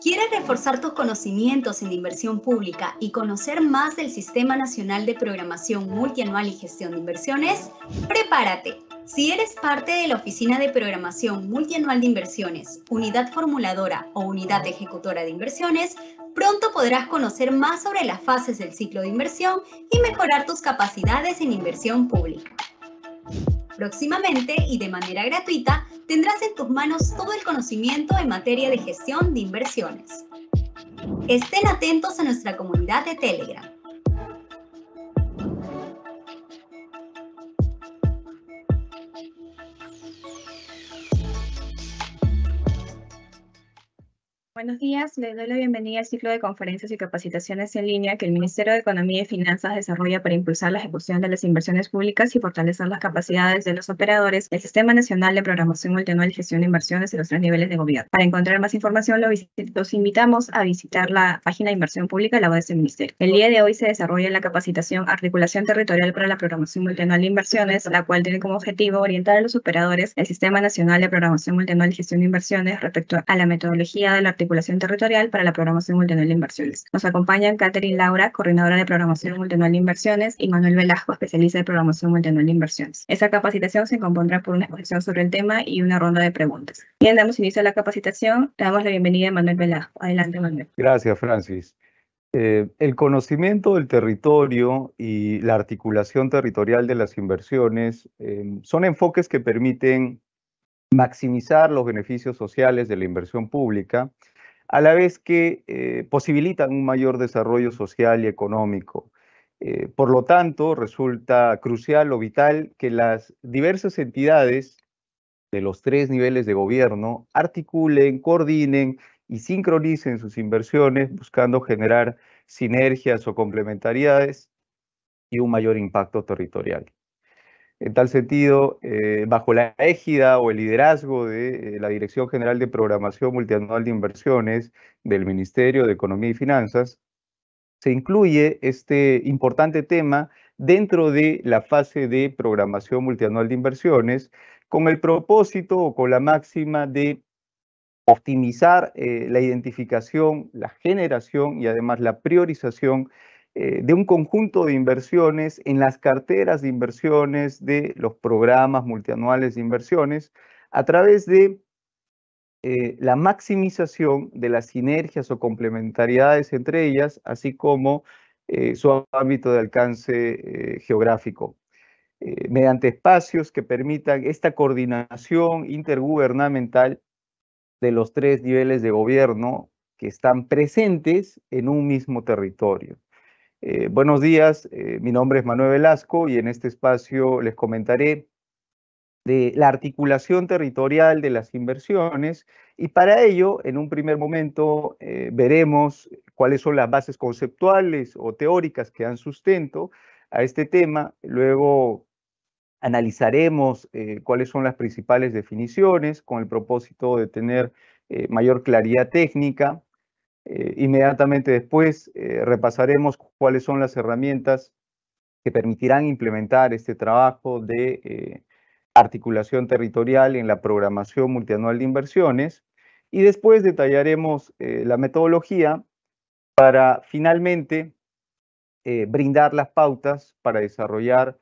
¿Quieres reforzar tus conocimientos en inversión pública y conocer más del Sistema Nacional de Programación Multianual y Gestión de Inversiones? Prepárate. Si eres parte de la Oficina de Programación Multianual de Inversiones, Unidad Formuladora o Unidad Ejecutora de Inversiones, pronto podrás conocer más sobre las fases del ciclo de inversión y mejorar tus capacidades en inversión pública. Próximamente y de manera gratuita tendrás en tus manos todo el conocimiento en materia de gestión de inversiones. Estén atentos a nuestra comunidad de Telegram Buenos días, les doy la bienvenida al ciclo de conferencias y capacitaciones en línea que el Ministerio de Economía y Finanzas desarrolla para impulsar la ejecución de las inversiones públicas y fortalecer las capacidades de los operadores del Sistema Nacional de Programación Multianual y Gestión de Inversiones en los tres niveles de gobierno. Para encontrar más información, los invitamos a visitar la página de Inversión Pública de la OAS del Ministerio. El día de hoy se desarrolla la capacitación Articulación Territorial para la Programación Multianual de Inversiones, la cual tiene como objetivo orientar a los operadores del Sistema Nacional de Programación Multianual y Gestión de Inversiones respecto a la metodología de la articulación territorial para la programación multianual de inversiones. Nos acompañan Catherine Laura, coordinadora de programación multianual de inversiones, y Manuel Velasco, especialista de programación multianual de inversiones. Esta capacitación se compondrá por una exposición sobre el tema y una ronda de preguntas. Bien, damos inicio a la capacitación. Le damos la bienvenida a Manuel Velasco. Adelante, Manuel. Gracias, Francis. Eh, el conocimiento del territorio y la articulación territorial de las inversiones em, son enfoques que permiten maximizar los beneficios sociales de la inversión pública a la vez que eh, posibilitan un mayor desarrollo social y económico. Eh, por lo tanto, resulta crucial o vital que las diversas entidades de los tres niveles de gobierno articulen, coordinen y sincronicen sus inversiones buscando generar sinergias o complementariedades y un mayor impacto territorial. En tal sentido, eh, bajo la égida o el liderazgo de eh, la Dirección General de Programación Multianual de Inversiones del Ministerio de Economía y Finanzas, se incluye este importante tema dentro de la fase de programación multianual de inversiones con el propósito o con la máxima de optimizar eh, la identificación, la generación y además la priorización eh, de un conjunto de inversiones en las carteras de inversiones de los programas multianuales de inversiones a través de eh, la maximización de las sinergias o complementariedades entre ellas, así como eh, su ámbito de alcance geográfico. mediante espacios que permitan esta coordinación intergubernamental de los tres niveles de gobierno que están presentes en un mismo territorio. Eh, buenos días, eh, mi nombre es Manuel Velasco y en este espacio les comentaré de la articulación territorial de las inversiones y para ello, en un primer momento, eh, veremos cuáles son las bases conceptuales o teóricas que dan sustento a este tema. Luego analizaremos cuáles son las principales definiciones con el propósito de tener mayor claridad técnica. Eh, inmediatamente después eh, repasaremos cuáles son las herramientas que permitirán implementar este trabajo de eh, articulación territorial en la programación multianual de inversiones y después detallaremos la metodología para finalmente brindar las pautas para desarrollar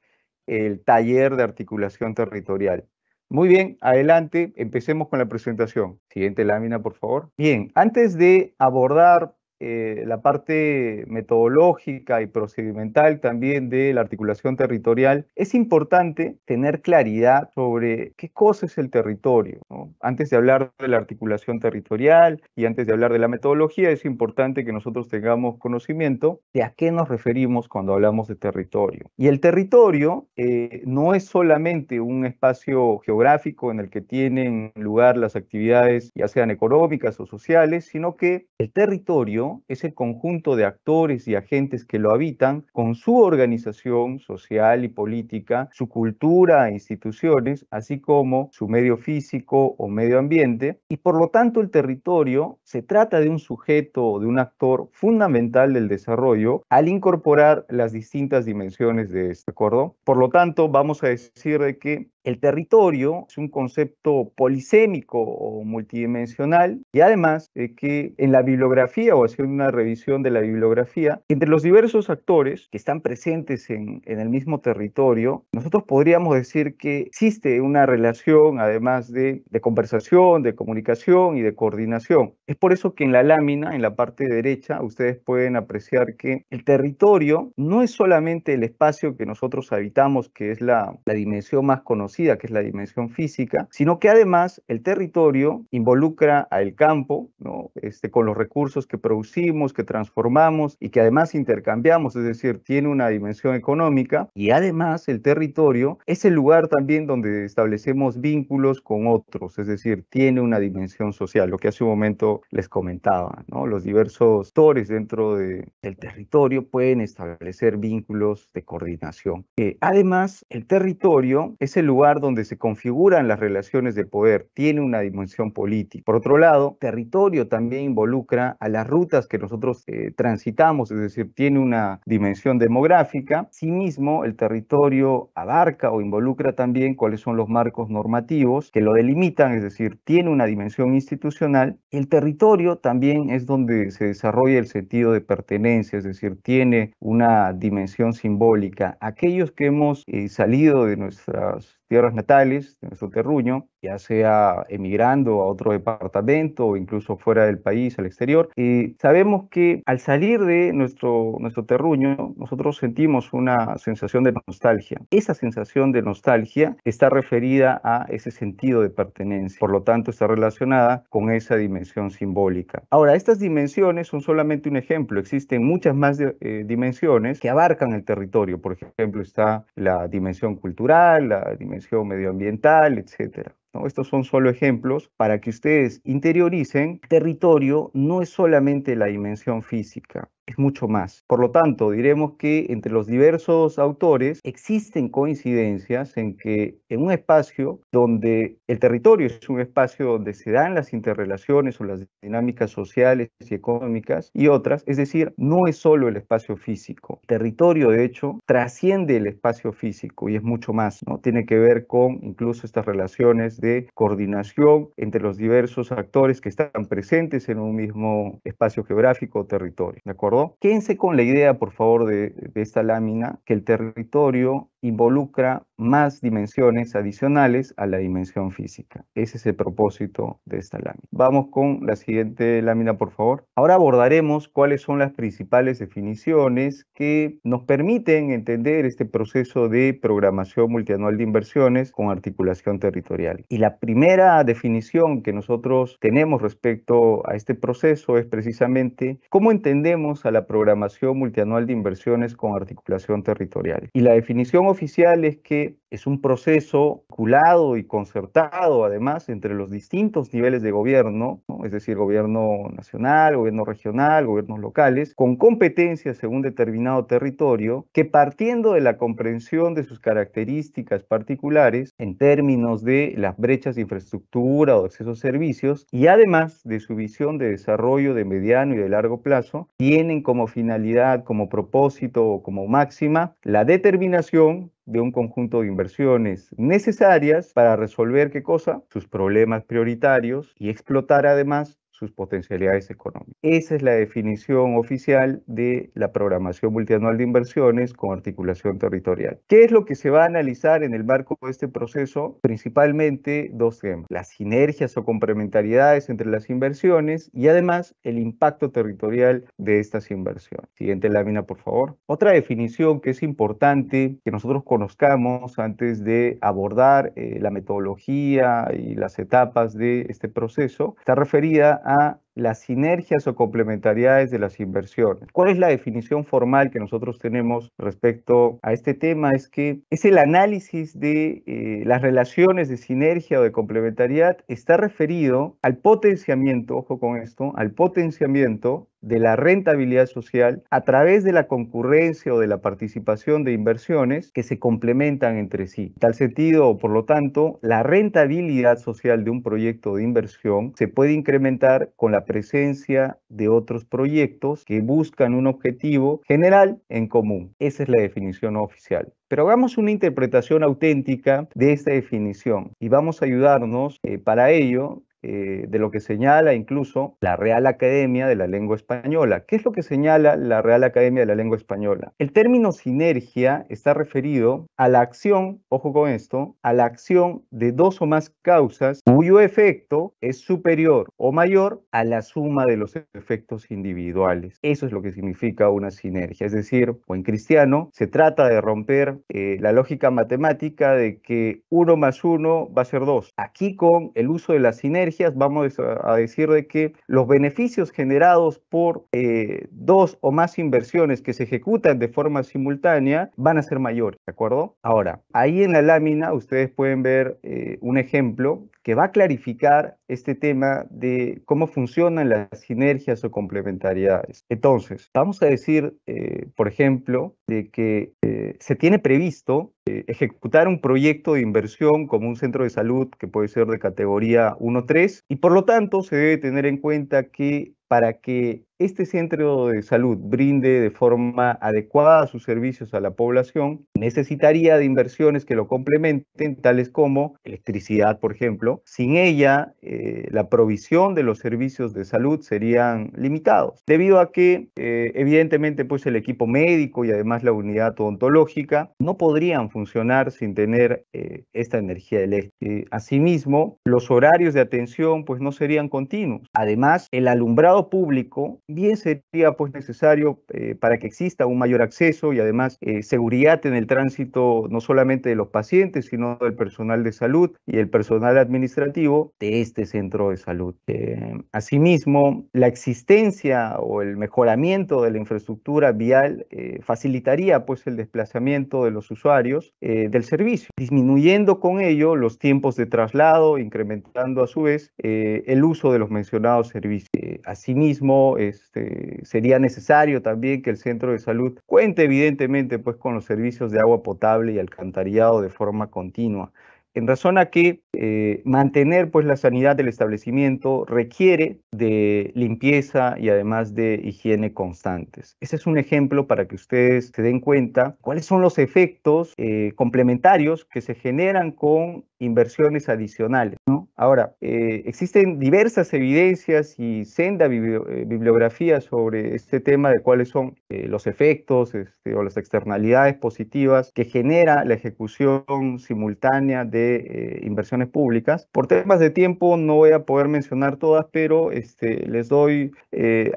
el taller de articulación territorial. Muy bien, adelante, empecemos con la presentación. Siguiente lámina, por favor. Bien, antes de abordar eh, la parte metodológica y procedimental también de la articulación territorial, es importante tener claridad sobre qué cosa es el territorio. Antes de hablar de la articulación territorial y antes de hablar de la metodología, es importante que nosotros tengamos conocimiento de a qué nos referimos cuando hablamos de territorio. Y el territorio eh, no es solamente un espacio geográfico en el que tienen lugar las actividades, ya sean económicas o sociales, sino que el territorio es el conjunto de actores y agentes que lo habitan con su organización social y política, su cultura e instituciones, así como su medio físico o medio ambiente, y por lo tanto el territorio se trata de un sujeto o de un actor fundamental del desarrollo al incorporar las distintas dimensiones de este, acuerdo? Por lo tanto, vamos a decir de que el territorio es un concepto polisémico o multidimensional y además de que en la bibliografía o haciendo una revisión de la bibliografía, entre los diversos actores que están presentes en, el mismo territorio, nosotros podríamos decir que existe una relación además de, conversación, de comunicación y de coordinación. Es por eso que en la lámina, en la parte derecha, ustedes pueden apreciar que el territorio no es solamente el espacio que nosotros habitamos, que es la dimensión más conocida, que es la dimensión física, sino que además el territorio involucra al campo, ¿no? este, con los recursos que producimos, que transformamos y que además intercambiamos, es decir, tiene una dimensión económica y además el territorio es el lugar también donde establecemos vínculos con otros, es decir, tiene una dimensión social, lo que hace un momento les comentaba, ¿no? los diversos actores dentro de, del territorio pueden establecer vínculos de coordinación. además, el territorio es el lugar lugar donde se configuran las relaciones de poder, tiene una dimensión política. Por otro lado, territorio también involucra a las rutas que nosotros eh, transitamos, es decir, tiene una dimensión demográfica. mismo, el territorio abarca o involucra también cuáles son los marcos normativos que lo delimitan, es decir, tiene una dimensión institucional. El territorio también es donde se desarrolla el sentido de pertenencia, es decir, tiene una dimensión simbólica. Aquellos que hemos eh, salido de nuestras tierras natales, de nuestro terruño, ya sea emigrando a otro departamento o incluso fuera del país, al exterior. Y sabemos que al salir de nuestro, nuestro terruño, nosotros sentimos una sensación de nostalgia. Esa sensación de nostalgia está referida a ese sentido de pertenencia, por lo tanto está relacionada con esa dimensión simbólica. Ahora, estas dimensiones son solamente un ejemplo, existen muchas más eh, dimensiones que abarcan el territorio, por ejemplo está la dimensión cultural, la dimensión medioambiental, etcétera. Estos son solo ejemplos para que ustedes interioricen, territorio no es solamente la dimensión física, es mucho más. Por lo tanto, diremos que entre los diversos autores existen coincidencias en que en un espacio donde el territorio es un espacio donde se dan las interrelaciones o las dinámicas sociales y económicas y otras, es decir, no es solo el espacio físico. El territorio, de hecho, trasciende el espacio físico y es mucho más, ¿no? Tiene que ver con incluso estas relaciones de coordinación entre los diversos actores que están presentes en un mismo espacio geográfico o territorio, ¿de acuerdo? quéense con la idea, por favor, de, de esta lámina, que el territorio involucra más dimensiones adicionales a la dimensión física. Ese es el propósito de esta lámina. Vamos con la siguiente lámina, por favor. Ahora abordaremos cuáles son las principales definiciones que nos permiten entender este proceso de programación multianual de inversiones con articulación territorial. Y la primera definición que nosotros tenemos respecto a este proceso es precisamente cómo entendemos la programación multianual de inversiones con articulación territorial. Y la definición oficial es que es un proceso culado y concertado, además, entre los distintos niveles de gobierno, es decir, gobierno nacional, gobierno regional, gobiernos locales, con competencias según determinado territorio, que partiendo de la comprensión de sus características particulares en términos de las brechas de infraestructura o de acceso a servicios, y además de su visión de desarrollo de mediano y de largo plazo, tienen como finalidad, como propósito o como máxima la determinación de un conjunto de inversiones necesarias para resolver qué cosa, sus problemas prioritarios y explotar además sus potencialidades económicas. Esa es la definición oficial de la programación multianual de inversiones con articulación territorial. ¿Qué es lo que se va a analizar en el marco de este proceso? Principalmente dos temas, las sinergias o complementariedades entre las inversiones y además el impacto territorial de estas inversiones. Siguiente lámina, por favor. Otra definición que es importante que nosotros conozcamos antes de abordar eh, la metodología y las etapas de este proceso está referida a A las sinergias o complementariedades de las inversiones. ¿Cuál es la definición formal que nosotros tenemos respecto a este tema? Es que es el análisis de eh, las relaciones de sinergia o de complementariedad está referido al potenciamiento, ojo con esto, al potenciamiento de la rentabilidad social a través de la concurrencia o de la participación de inversiones que se complementan entre sí. En tal sentido, por lo tanto, la rentabilidad social de un proyecto de inversión se puede incrementar con la presencia de otros proyectos que buscan un objetivo general en común. Esa es la definición oficial. Pero hagamos una interpretación auténtica de esta definición y vamos a ayudarnos eh, para ello eh, de lo que señala incluso la Real Academia de la Lengua Española. ¿Qué es lo que señala la Real Academia de la Lengua Española? El término sinergia está referido a la acción, ojo con esto, a la acción de dos o más causas cuyo efecto es superior o mayor a la suma de los efectos individuales. Eso es lo que significa una sinergia. Es decir, o en cristiano, se trata de romper eh, la lógica matemática de que uno más uno va a ser dos. Aquí con el uso de la sinergia, vamos a decir de que los beneficios generados por eh, dos o más inversiones que se ejecutan de forma simultánea van a ser mayores, ¿de acuerdo? Ahora, ahí en la lámina ustedes pueden ver eh, un ejemplo que va a clarificar este tema de cómo funcionan las sinergias o complementariedades. Entonces, vamos a decir, eh, por ejemplo, de que eh, se tiene previsto eh, ejecutar un proyecto de inversión como un centro de salud que puede ser de categoría 1-3 y por lo tanto se debe tener en cuenta que para que este centro de salud brinde de forma adecuada sus servicios a la población, necesitaría de inversiones que lo complementen, tales como electricidad, por ejemplo. Sin ella, eh, la provisión de los servicios de salud serían limitados, debido a que, eh, evidentemente, pues el equipo médico y además la unidad odontológica no podrían funcionar sin tener eh, esta energía eléctrica. Asimismo, los horarios de atención, pues no serían continuos. Además, el alumbrado público bien sería pues necesario eh, para que exista un mayor acceso y además eh, seguridad en el tránsito no solamente de los pacientes, sino del personal de salud y el personal administrativo de este centro de salud. Eh, asimismo, la existencia o el mejoramiento de la infraestructura vial facilitaría pues el desplazamiento de los usuarios del servicio, disminuyendo con ello los tiempos de traslado, incrementando a su vez el uso de los mencionados servicios. Así Asimismo, este, sería necesario también que el centro de salud cuente evidentemente pues, con los servicios de agua potable y alcantarillado de forma continua, en razón a que eh, mantener pues, la sanidad del establecimiento requiere de limpieza y además de higiene constantes. Ese es un ejemplo para que ustedes se den cuenta cuáles son los efectos eh, complementarios que se generan con inversiones adicionales. Ahora, eh, existen diversas evidencias y senda eh, bibliografía sobre este tema de cuáles son eh, los efectos este, o las externalidades positivas que genera la ejecución simultánea de inversiones públicas. Por temas de tiempo no voy a poder mencionar todas, pero este, les doy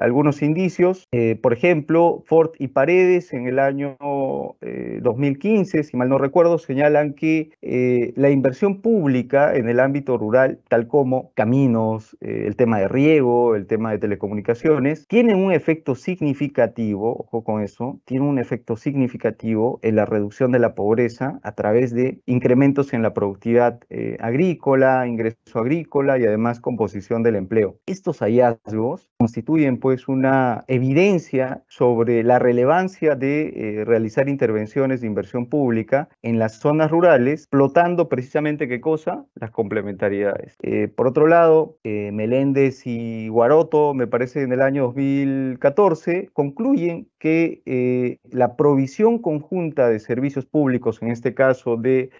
algunos indicios. por ejemplo, Ford y Paredes en el año 2015, si mal no recuerdo, señalan que la inversión pública en el ámbito rural, tal como caminos, eh, el tema de riego, el tema de telecomunicaciones, tienen un efecto significativo, ojo con eso, tiene un efecto significativo en la reducción de la pobreza a través de incrementos en la productividad eh, agrícola, ingreso agrícola y además composición del empleo. Estos hallazgos constituyen pues una evidencia sobre la relevancia de eh, realizar intervenciones de inversión pública en las zonas rurales, explotando precisamente qué cosa, las complementariedades. Eh, por otro lado, eh, Meléndez y Guaroto, me parece, en el año 2014, concluyen que eh, la provisión conjunta de servicios públicos, en este caso de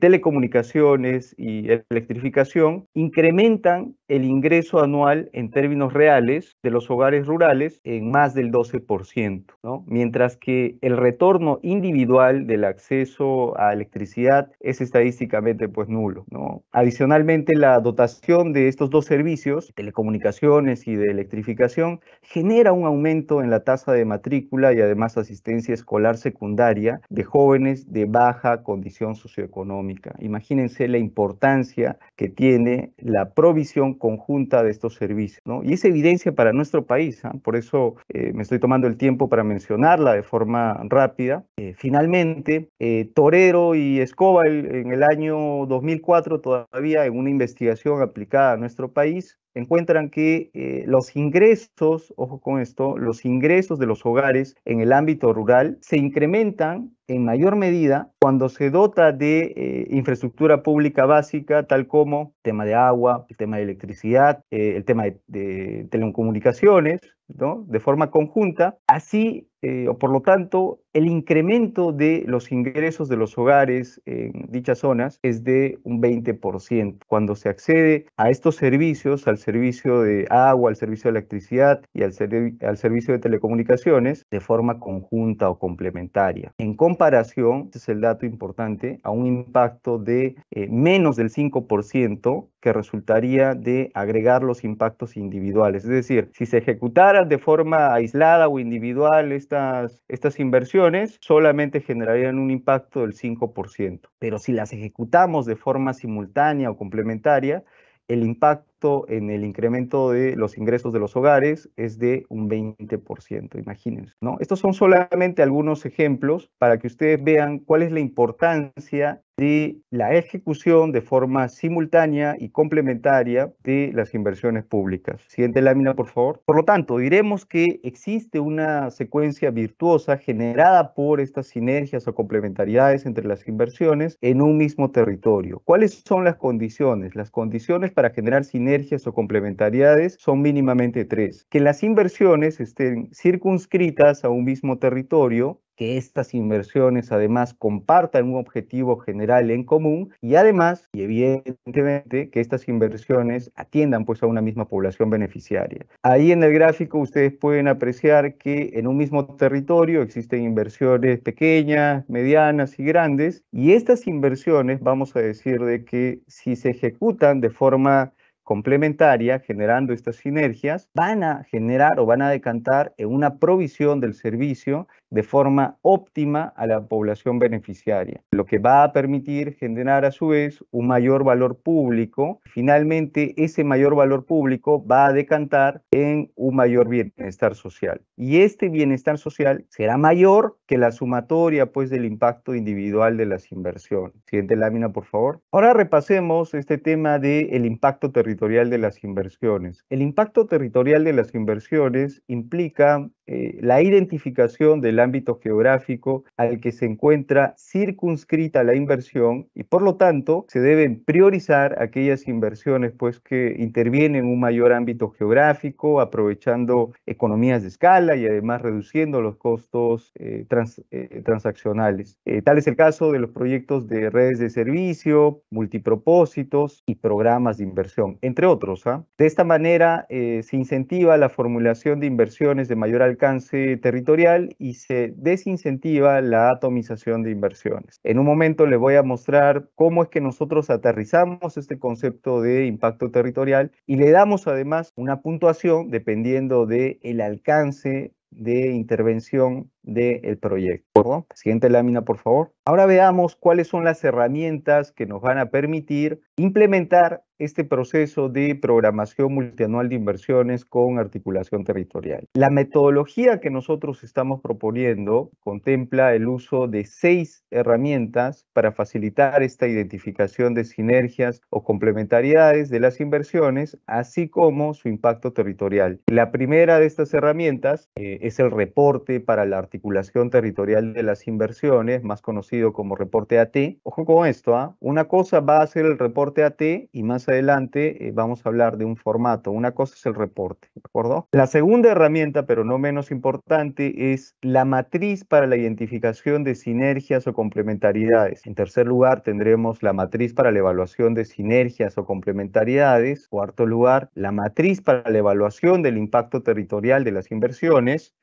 telecomunicaciones y electrificación, incrementan el ingreso anual en términos reales de los hogares rurales en más del 12%, mientras que el retorno individual del acceso a electricidad es estadísticamente pues, nulo. Adicionalmente, la dotación de estos dos servicios, telecomunicaciones y de electrificación, genera un aumento en la tasa de matrícula y además asistencia escolar secundaria de jóvenes de baja condición socioeconómica. Imagínense la importancia que tiene la provisión conjunta de estos servicios. Y es evidencia para nuestro país, ¿ah? por eso eh, me estoy tomando el tiempo para mencionarla de forma rápida. Eh, finalmente, eh, Torero y escoba en el año 2004 todavía en una investigación aplicada a nuestro país encuentran que eh, los ingresos, ojo con esto, los ingresos de los hogares en el ámbito rural se incrementan en mayor medida cuando se dota de eh, infraestructura pública básica, tal como el tema de agua, el tema de electricidad, eh, el tema de, telecomunicaciones, ¿no? de forma conjunta. Así, o por lo tanto, el incremento de los ingresos de los hogares en dichas zonas es de un 20%. Cuando se accede a estos servicios, al servicio de agua, al servicio de electricidad y al, servicio de telecomunicaciones de forma conjunta o complementaria. En comparación, este es el dato importante, a un impacto de eh, menos del 5% que resultaría de agregar los impactos individuales. Es decir, si se ejecutaran de forma aislada o individual estas, estas inversiones, solamente generarían un impacto del 5%. Pero si las ejecutamos de forma simultánea o complementaria, el impacto en el incremento de los ingresos de los hogares es de un 20%, imagínense, ¿no? Estos son solamente algunos ejemplos para que ustedes vean cuál es la importancia de la ejecución de forma simultánea y complementaria de las inversiones públicas. Siguiente lámina, por favor. Por lo tanto, diremos que existe una secuencia virtuosa generada por estas sinergias o complementariedades entre las inversiones en un mismo territorio. ¿Cuáles son las condiciones? Las condiciones para generar sinergias o complementariedades son mínimamente tres. Que las inversiones estén circunscritas a un mismo territorio que estas inversiones además compartan un objetivo general en común y además, y evidentemente, que estas inversiones atiendan pues a una misma población beneficiaria. Ahí en el gráfico ustedes pueden apreciar que en un mismo territorio existen inversiones pequeñas, medianas y grandes y estas inversiones vamos a decir de que si se ejecutan de forma complementaria, generando estas sinergias, van a generar o van a decantar en una provisión del servicio de forma óptima a la población beneficiaria, lo que va a permitir generar a su vez un mayor valor público. Finalmente, ese mayor valor público va a decantar en un mayor bienestar social. Y este bienestar social será mayor que la sumatoria pues del impacto individual de las inversiones. Siguiente lámina, por favor. Ahora repasemos este tema del impacto territorial de las inversiones. El impacto territorial de las inversiones implica eh, la identificación del ámbito geográfico al que se encuentra circunscrita la inversión y por lo tanto se deben priorizar aquellas inversiones pues que intervienen en un mayor ámbito geográfico aprovechando economías de escala y además reduciendo los costos eh, eh, transaccionales. tal es el caso de los proyectos de redes de servicio, multipropósitos y programas de inversión, entre otros. ¿ah? De esta manera se incentiva la formulación de inversiones de mayor alcance alcance territorial y se desincentiva la atomización de inversiones. En un momento les voy a mostrar cómo es que nosotros aterrizamos este concepto de impacto territorial y le damos además una puntuación dependiendo del el alcance de intervención del proyecto. Siguiente lámina, por favor. Ahora veamos cuáles son las herramientas que nos van a permitir implementar este proceso de programación multianual de inversiones con articulación territorial. La metodología que nosotros estamos proponiendo contempla el uso de seis herramientas para facilitar esta identificación de sinergias o complementariedades de las inversiones, así como su impacto territorial. La primera de estas herramientas eh, es el reporte para la articulación territorial de las inversiones, más conocido como reporte AT. Ojo con esto, ¿ah? una cosa va a ser el reporte AT y más adelante eh, vamos a hablar de un formato. Una cosa es el reporte, ¿de acuerdo? La segunda herramienta, pero no menos importante, es la matriz para la identificación de sinergias o complementariedades. En tercer lugar, tendremos la matriz para la evaluación de sinergias o complementariedades. Cuarto lugar, la matriz para la evaluación del impacto territorial de las inversiones.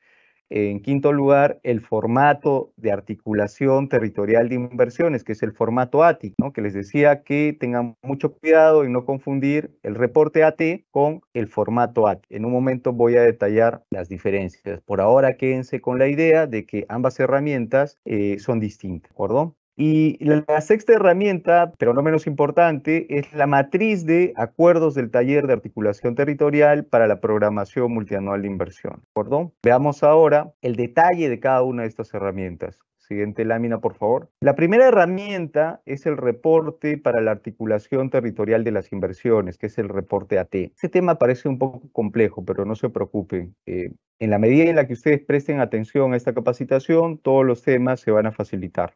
En quinto lugar, el formato de articulación territorial de inversiones, que es el formato ATI, ¿no? que les decía que tengan mucho cuidado y no confundir el reporte AT con el formato ATI. En un momento voy a detallar las diferencias. Por ahora quédense con la idea de que ambas herramientas eh, son distintas, ¿de y la, sexta herramienta, pero no menos importante, es la matriz de acuerdos del taller de articulación territorial para la programación multianual de inversión. acuerdo? Veamos ahora el detalle de cada una de estas herramientas. Siguiente lámina, por favor. La primera herramienta es el reporte para la articulación territorial de las inversiones, que es el reporte AT. Este tema parece un poco complejo, pero no se preocupen. Eh, en la medida en la que ustedes presten atención a esta capacitación, todos los temas se van a facilitar.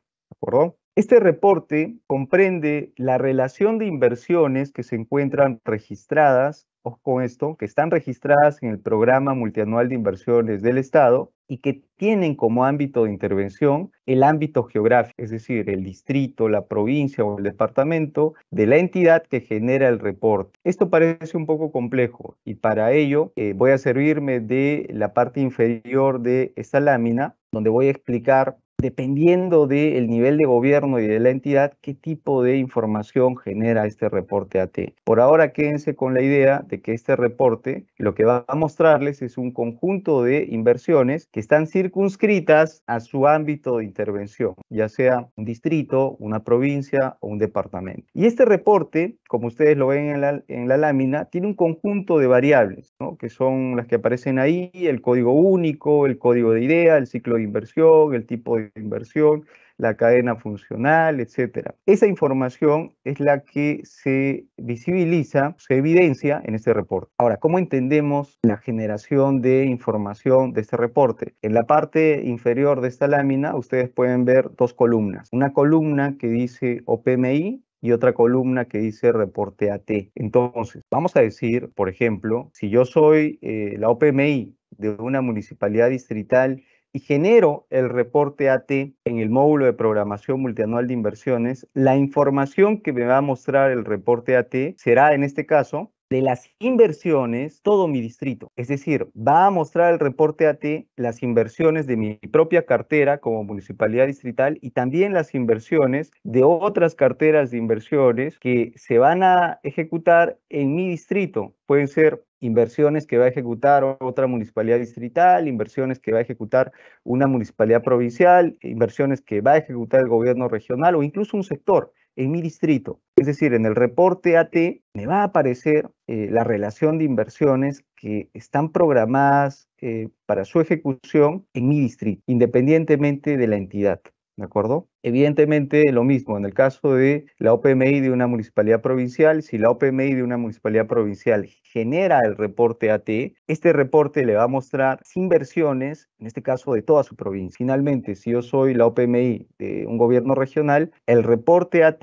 Este reporte comprende la relación de inversiones que se encuentran registradas, o con esto, que están registradas en el Programa Multianual de Inversiones del Estado y que tienen como ámbito de intervención el ámbito geográfico, es decir, el distrito, la provincia o el departamento de la entidad que genera el reporte. Esto parece un poco complejo y para ello eh, voy a servirme de la parte inferior de esta lámina donde voy a explicar dependiendo del nivel de gobierno y de la entidad, qué tipo de información genera este reporte AT. Por ahora quédense con la idea de que este reporte lo que va a mostrarles es un conjunto de inversiones que están circunscritas a su ámbito de intervención, ya sea un distrito, una provincia o un departamento. Y este reporte, como ustedes lo ven en la, lámina, tiene un conjunto de variables, que son las que aparecen ahí, el código único, el código de idea, el ciclo de inversión, el tipo de inversión, la cadena funcional, etcétera. Esa información es la que se visibiliza, se evidencia en este reporte. Ahora, ¿cómo entendemos la generación de información de este reporte? En la parte inferior de esta lámina, ustedes pueden ver dos columnas. Una columna que dice OPMI y otra columna que dice reporte AT. Entonces, vamos a decir, por ejemplo, si yo soy eh, la OPMI de una municipalidad distrital y genero el reporte AT en el módulo de programación multianual de inversiones, la información que me va a mostrar el reporte AT será en este caso de las inversiones todo mi distrito. Es decir, va a mostrar el reporte AT las inversiones de mi propia cartera como municipalidad distrital y también las inversiones de otras carteras de inversiones que se van a ejecutar en mi distrito. Pueden ser inversiones que va a ejecutar otra municipalidad distrital, inversiones que va a ejecutar una municipalidad provincial, inversiones que va a ejecutar el gobierno regional o incluso un sector en mi distrito. Es decir, en el reporte AT me va a aparecer eh, la relación de inversiones que están programadas eh, para su ejecución en mi distrito, independientemente de la entidad. ¿De acuerdo? Evidentemente, lo mismo en el caso de la OPMI de una municipalidad provincial, si la OPMI de una municipalidad provincial genera el reporte AT, este reporte le va a mostrar inversiones, en este caso de toda su provincia. Finalmente, si yo soy la OPMI de un gobierno regional, el reporte AT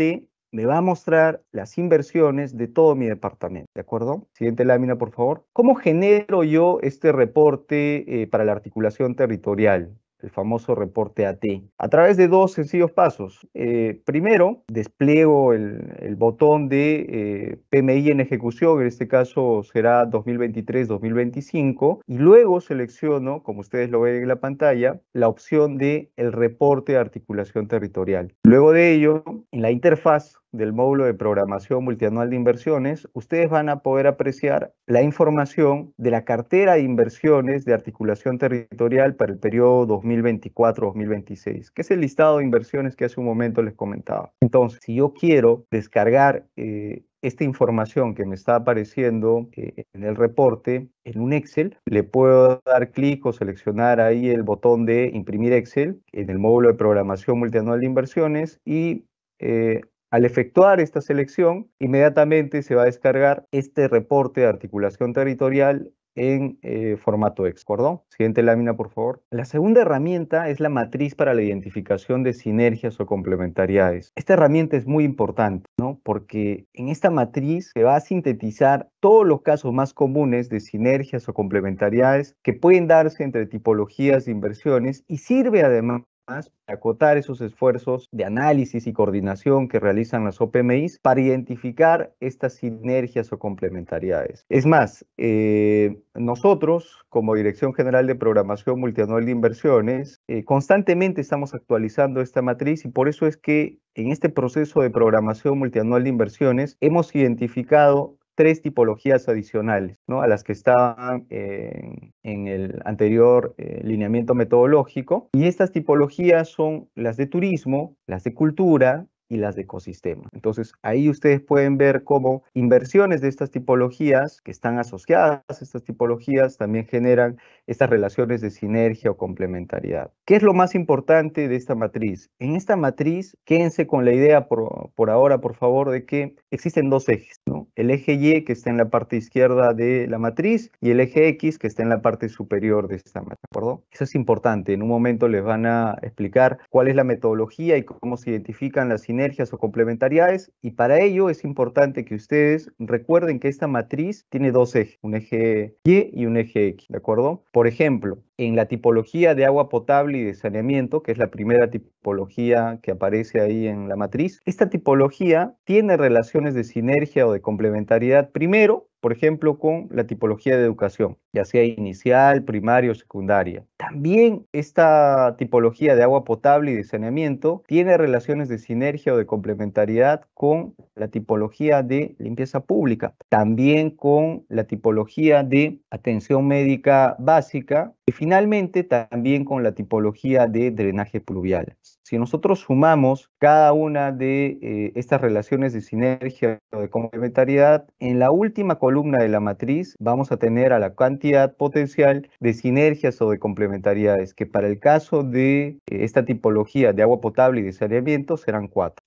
me va a mostrar las inversiones de todo mi departamento, ¿de acuerdo? Siguiente lámina, por favor. ¿Cómo genero yo este reporte eh, para la articulación territorial? el famoso reporte AT, a través de dos sencillos pasos. Eh, primero, despliego el, botón de eh, PMI en ejecución, en este caso será 2023-2025, y luego selecciono, como ustedes lo ven en la pantalla, la opción de el reporte de articulación territorial. Luego de ello, en la interfaz del módulo de programación multianual de inversiones, ustedes van a poder apreciar la información de la cartera de inversiones de articulación territorial para el periodo 2024-2026, que es el listado de inversiones que hace un momento les comentaba. Entonces, si yo quiero descargar eh, esta información que me está apareciendo eh, en el reporte en un Excel, le puedo dar clic o seleccionar ahí el botón de imprimir Excel en el módulo de programación multianual de inversiones y eh, al efectuar esta selección, inmediatamente se va a descargar este reporte de articulación territorial en eh, formato cordón Siguiente lámina, por favor. La segunda herramienta es la matriz para la identificación de sinergias o complementariedades. Esta herramienta es muy importante, ¿no? Porque en esta matriz se va a sintetizar todos los casos más comunes de sinergias o complementariedades que pueden darse entre tipologías de inversiones y sirve además para acotar esos esfuerzos de análisis y coordinación que realizan las OPMIs para identificar estas sinergias o complementariedades. Es más, eh, nosotros, como Dirección General de Programación Multianual de Inversiones, eh, constantemente estamos actualizando esta matriz y por eso es que en este proceso de programación multianual de inversiones hemos identificado tres tipologías adicionales ¿no? a las que estaban eh, en el anterior eh, lineamiento metodológico. Y estas tipologías son las de turismo, las de cultura y las de ecosistema. Entonces, ahí ustedes pueden ver cómo inversiones de estas tipologías que están asociadas, a estas tipologías también generan estas relaciones de sinergia o complementariedad. ¿Qué es lo más importante de esta matriz? En esta matriz, quédense con la idea por, por ahora, por favor, de que existen dos ejes, ¿no? El eje Y que está en la parte izquierda de la matriz y el eje X que está en la parte superior de esta matriz, ¿de acuerdo? Eso es importante. En un momento les van a explicar cuál es la metodología y cómo se identifican las sinergias energías o complementariedades y para ello es importante que ustedes recuerden que esta matriz tiene dos ejes, un eje Y y un eje X, ¿de acuerdo? Por ejemplo, en la tipología de agua potable y de saneamiento, que es la primera tipología que aparece ahí en la matriz, esta tipología tiene relaciones de sinergia o de complementariedad primero, por ejemplo, con la tipología de educación, ya sea inicial, primaria o secundaria. También esta tipología de agua potable y de saneamiento tiene relaciones de sinergia o de complementariedad con la tipología de limpieza pública, también con la tipología de atención médica básica y Finalmente, también con la tipología de drenaje pluvial. Si nosotros sumamos cada una de eh, estas relaciones de sinergia o de complementariedad, en la última columna de la matriz vamos a tener a la cantidad potencial de sinergias o de complementariedades, que para el caso de eh, esta tipología de agua potable y de saneamiento serán cuatro.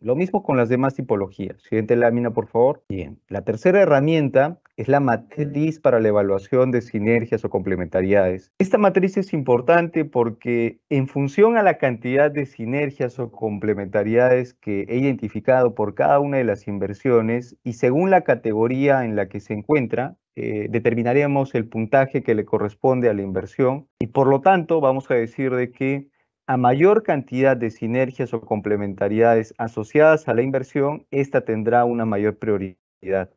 Lo mismo con las demás tipologías. Siguiente lámina, por favor. Bien. La tercera herramienta es la matriz para la evaluación de sinergias o complementariedades esta matriz es importante porque en función a la cantidad de sinergias o complementariedades que he identificado por cada una de las inversiones y según la categoría en la que se encuentra, eh, determinaremos el puntaje que le corresponde a la inversión y por lo tanto vamos a decir de que a mayor cantidad de sinergias o complementariedades asociadas a la inversión, esta tendrá una mayor prioridad.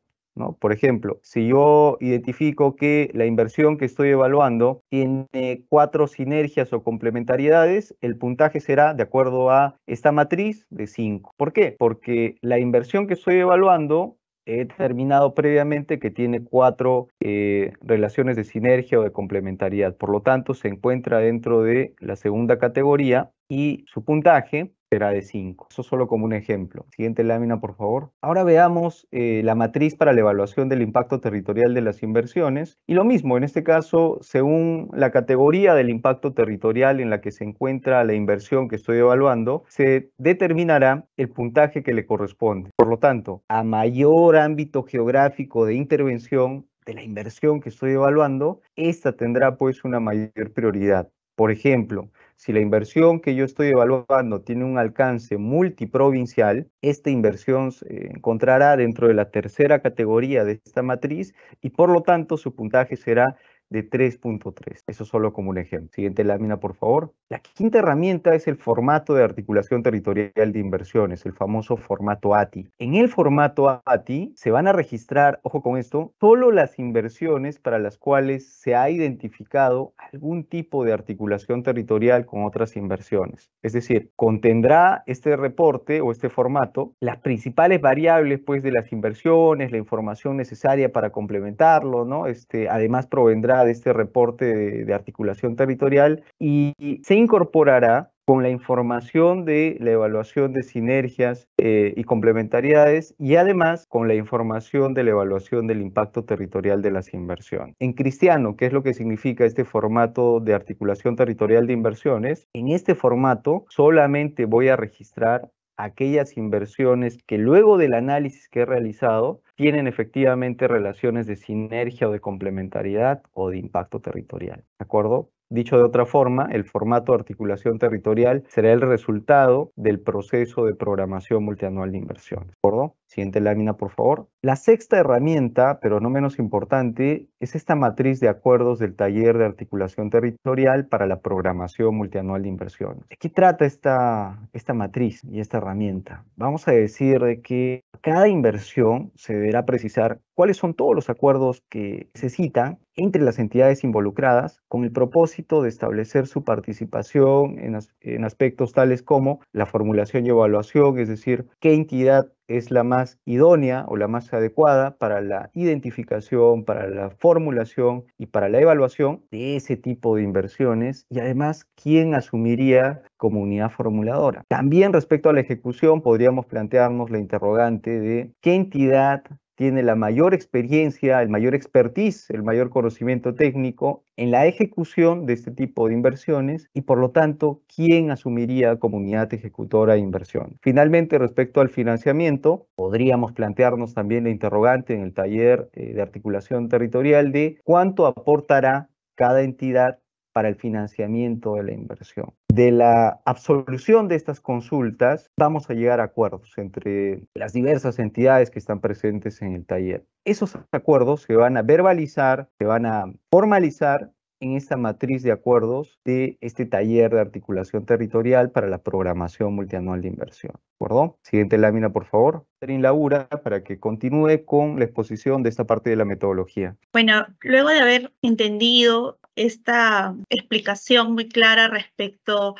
Por ejemplo, si yo identifico que la inversión que estoy evaluando tiene cuatro sinergias o complementariedades, el puntaje será de acuerdo a esta matriz de 5. ¿Por qué? Porque la inversión que estoy evaluando he determinado previamente que tiene cuatro eh, relaciones de sinergia o de complementariedad. Por lo tanto, se encuentra dentro de la segunda categoría y su puntaje será de 5. Eso solo como un ejemplo. Siguiente lámina, por favor. Ahora veamos eh, la matriz para la evaluación del impacto territorial de las inversiones. Y lo mismo, en este caso, según la categoría del impacto territorial en la que se encuentra la inversión que estoy evaluando, se determinará el puntaje que le corresponde. Por lo tanto, a mayor ámbito geográfico de intervención, de la inversión que estoy evaluando, esta tendrá pues una mayor prioridad. Por ejemplo, si la inversión que yo estoy evaluando tiene un alcance multiprovincial, esta inversión se encontrará dentro de la tercera categoría de esta matriz y por lo tanto su puntaje será de 3.3. Eso solo como un ejemplo. Siguiente lámina, por favor. La quinta herramienta es el formato de articulación territorial de inversiones, el famoso formato ATI. En el formato ATI se van a registrar, ojo con esto, solo las inversiones para las cuales se ha identificado algún tipo de articulación territorial con otras inversiones. Es decir, contendrá este reporte o este formato las principales variables pues, de las inversiones, la información necesaria para complementarlo, ¿no? Este, además provendrá de este reporte de, articulación territorial y, se incorporará con la información de la evaluación de sinergias eh, y complementariedades y además con la información de la evaluación del impacto territorial de las inversiones. En cristiano, ¿qué es lo que significa este formato de articulación territorial de inversiones? En este formato solamente voy a registrar aquellas inversiones que luego del análisis que he realizado tienen efectivamente relaciones de sinergia o de complementariedad o de impacto territorial. ¿De acuerdo? Dicho de otra forma, el formato de articulación territorial será el resultado del proceso de programación multianual de inversiones. ¿De acuerdo? Siguiente lámina, por favor. La sexta herramienta, pero no menos importante, es esta matriz de acuerdos del taller de articulación territorial para la programación multianual de inversiones. ¿De qué trata esta, esta matriz y esta herramienta? Vamos a decir que cada inversión se deberá precisar cuáles son todos los acuerdos que se citan entre las entidades involucradas con el propósito de establecer su participación en, aspectos tales como la formulación y evaluación, es decir, qué entidad es la más idónea o la más adecuada para la identificación, para la formulación y para la evaluación de ese tipo de inversiones y además quién asumiría como unidad formuladora. También respecto a la ejecución podríamos plantearnos la interrogante de qué entidad tiene la mayor experiencia, el mayor expertise, el mayor conocimiento técnico en la ejecución de este tipo de inversiones y por lo tanto, ¿quién asumiría como unidad ejecutora de inversión? Finalmente, respecto al financiamiento, podríamos plantearnos también la interrogante en el taller eh, de articulación territorial de cuánto aportará cada entidad para el financiamiento de la inversión. De la absolución de estas consultas, vamos a llegar a acuerdos entre las diversas entidades que están presentes en el taller. Esos acuerdos se van a verbalizar, se van a formalizar en esta matriz de acuerdos de este taller de articulación territorial para la programación multianual de inversión. ¿De acuerdo? Siguiente lámina, por favor. Trin Laura, para que continúe con la exposición de esta parte de la metodología. Bueno, luego de haber entendido esta explicación muy clara respecto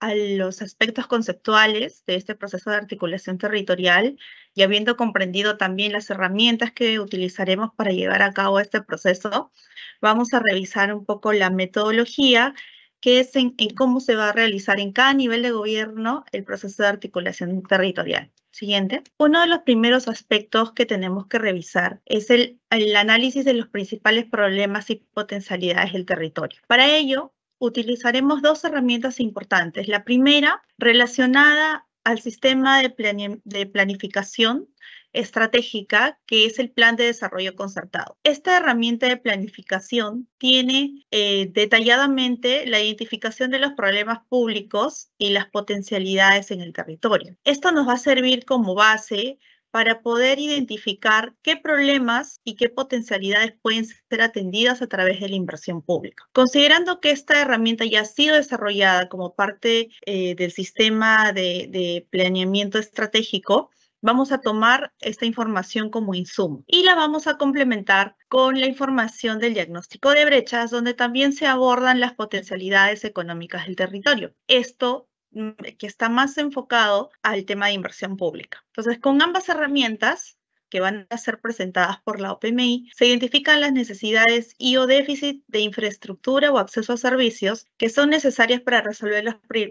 a los aspectos conceptuales de este proceso de articulación territorial y habiendo comprendido también las herramientas que utilizaremos para llevar a cabo este proceso, vamos a revisar un poco la metodología que es en, cómo se va a realizar en cada nivel de gobierno el proceso de articulación territorial. Siguiente. Uno de los primeros aspectos que tenemos que revisar es el, análisis de los principales problemas y potencialidades del territorio. Para ello, utilizaremos dos herramientas importantes. La primera, relacionada al sistema de, de planificación estratégica que es el plan de desarrollo concertado. Esta herramienta de planificación tiene eh, detalladamente la identificación de los problemas públicos y las potencialidades en el territorio. Esto nos va a servir como base para poder identificar qué problemas y qué potencialidades pueden ser atendidas a través de la inversión pública. Considerando que esta herramienta ya ha sido desarrollada como parte eh, del sistema de planeamiento estratégico, vamos a tomar esta información como insumo y la vamos a complementar con la información del diagnóstico de brechas, donde también se abordan las potencialidades económicas del territorio. Esto mm, que está más enfocado al tema de inversión pública. Entonces, con ambas herramientas que van a ser presentadas por la OPMI, se identifican las necesidades y o déficit de infraestructura o acceso a servicios que son necesarias para resolver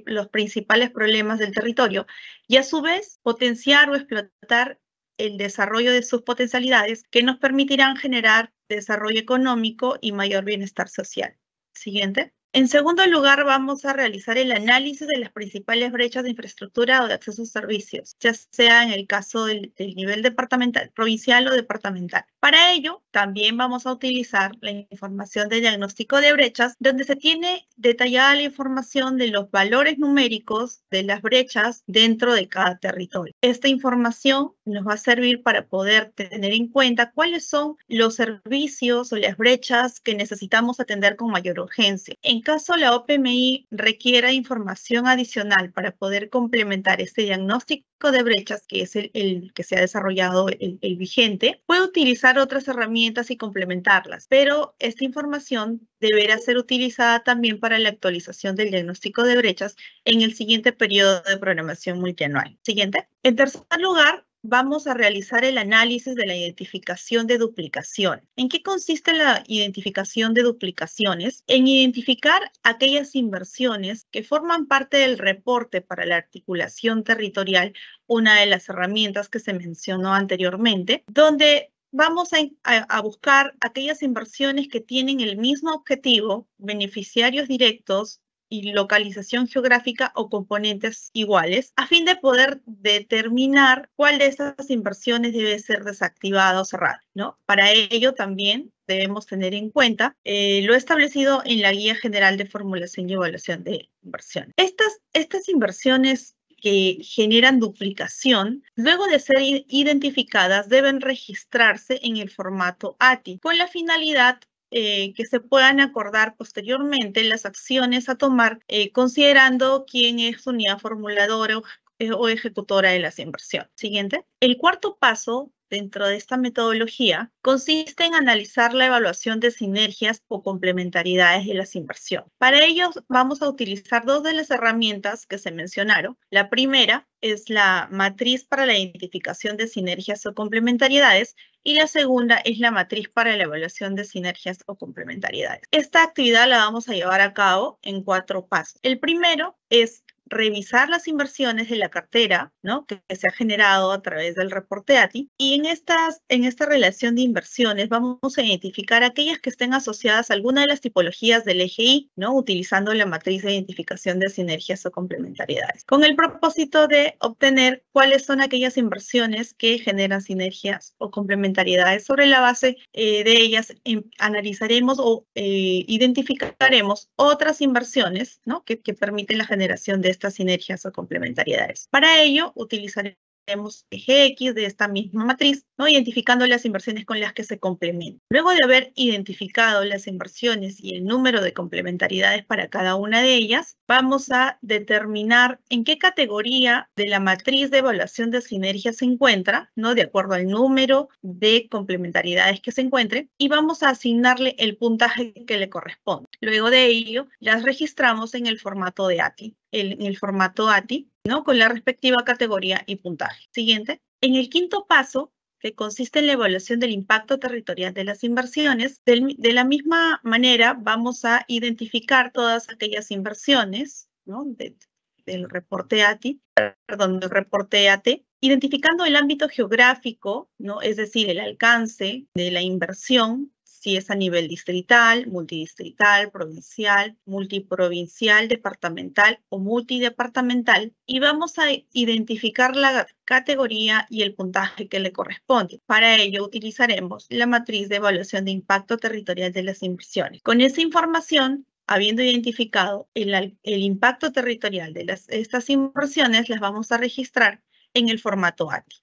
los, principales problemas del territorio y a su vez potenciar o explotar el desarrollo de sus potencialidades que nos permitirán generar desarrollo económico y mayor bienestar social. Siguiente. En segundo lugar, vamos a realizar el análisis de las principales brechas de infraestructura o de acceso a servicios, ya sea en el caso del, nivel departamental, provincial o departamental. Para ello, también vamos a utilizar la información de diagnóstico de brechas, donde se tiene detallada la información de los valores numéricos de las brechas dentro de cada territorio. Esta información nos va a servir para poder tener en cuenta cuáles son los servicios o las brechas que necesitamos atender con mayor urgencia caso, la OPMI requiera información adicional para poder complementar este diagnóstico de brechas, que es el, que se ha desarrollado el, el vigente, puede utilizar otras herramientas y complementarlas, pero esta información deberá ser utilizada también para la actualización del diagnóstico de brechas en el siguiente periodo de programación multianual. Siguiente. En tercer lugar, vamos a realizar el análisis de la identificación de duplicación. ¿En qué consiste la identificación de duplicaciones? En identificar aquellas inversiones que forman parte del reporte para la articulación territorial, una de las herramientas que se mencionó anteriormente, donde vamos a, buscar aquellas inversiones que tienen el mismo objetivo, beneficiarios directos, y localización geográfica o componentes iguales, a fin de poder determinar cuál de estas inversiones debe ser desactivada o cerrada. ¿no? Para ello también debemos tener en cuenta eh, lo establecido en la Guía General de Formulación y Evaluación de Inversiones. Estas, estas inversiones que generan duplicación, luego de ser identificadas, deben registrarse en el formato ATI con la finalidad eh, que se puedan acordar posteriormente las acciones a tomar, eh, considerando quién es unidad formuladora o ejecutora de las inversiones. Siguiente. El cuarto paso dentro de esta metodología consiste en analizar la evaluación de sinergias o complementariedades de las inversiones. Para ello vamos a utilizar dos de las herramientas que se mencionaron. La primera es la matriz para la identificación de sinergias o complementariedades y la segunda es la matriz para la evaluación de sinergias o complementariedades. Esta actividad la vamos a llevar a cabo en cuatro pasos. El primero es revisar las inversiones de la cartera, ¿no? Que, se ha generado a través del reporte ATI. Y en, estas, en esta relación de inversiones vamos a identificar aquellas que estén asociadas a alguna de las tipologías del EGI, ¿no? Utilizando la matriz de identificación de sinergias o complementariedades, con el propósito de obtener cuáles son aquellas inversiones que generan sinergias o complementariedades. Sobre la base eh, de ellas em, analizaremos o eh, identificaremos otras inversiones, ¿no? Que, que permiten la generación de este sinergias o complementariedades. Para ello, utilizaré tenemos eje X de esta misma matriz, ¿no? identificando las inversiones con las que se complementan. Luego de haber identificado las inversiones y el número de complementariedades para cada una de ellas, vamos a determinar en qué categoría de la matriz de evaluación de sinergia se encuentra, ¿no? de acuerdo al número de complementariedades que se encuentren, y vamos a asignarle el puntaje que le corresponde. Luego de ello, las registramos en el formato de ATI. en el formato ATI ¿no? Con la respectiva categoría y puntaje. Siguiente. En el quinto paso, que consiste en la evaluación del impacto territorial de las inversiones, de la misma manera vamos a identificar todas aquellas inversiones, ¿no? del reporte perdón, del reporte AT, identificando el ámbito geográfico, ¿no? es decir, el alcance de la inversión, si es a nivel distrital, multidistrital, provincial, multiprovincial, departamental o multidepartamental y vamos a identificar la categoría y el puntaje que le corresponde. Para ello utilizaremos la matriz de evaluación de impacto territorial de las inversiones. Con esa información habiendo identificado el, impacto territorial de estas inversiones, las vamos a registrar en el formato ATI.